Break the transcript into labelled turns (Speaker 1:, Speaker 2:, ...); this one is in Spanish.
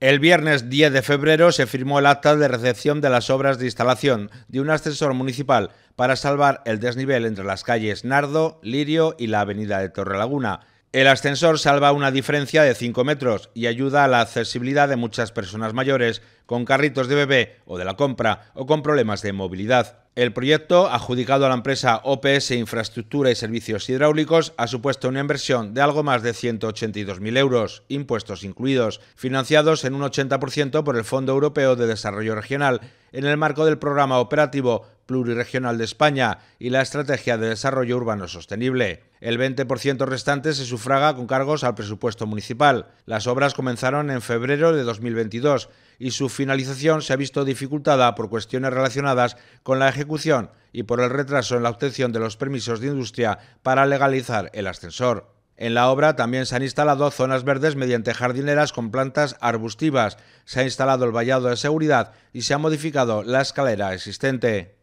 Speaker 1: El viernes 10 de febrero se firmó el acta de recepción de las obras de instalación de un ascensor municipal para salvar el desnivel entre las calles Nardo, Lirio y la avenida de Torrelaguna. El ascensor salva una diferencia de 5 metros y ayuda a la accesibilidad de muchas personas mayores con carritos de bebé o de la compra o con problemas de movilidad. El proyecto, adjudicado a la empresa OPS Infraestructura y Servicios Hidráulicos, ha supuesto una inversión de algo más de 182.000 euros, impuestos incluidos, financiados en un 80% por el Fondo Europeo de Desarrollo Regional en el marco del programa operativo Pluriregional de España y la Estrategia de Desarrollo Urbano Sostenible. El 20% restante se sufraga con cargos al presupuesto municipal. Las obras comenzaron en febrero de 2022 y su finalización se ha visto dificultada por cuestiones relacionadas con la ejecución y por el retraso en la obtención de los permisos de industria para legalizar el ascensor. En la obra también se han instalado zonas verdes mediante jardineras con plantas arbustivas, se ha instalado el vallado de seguridad y se ha modificado la escalera existente.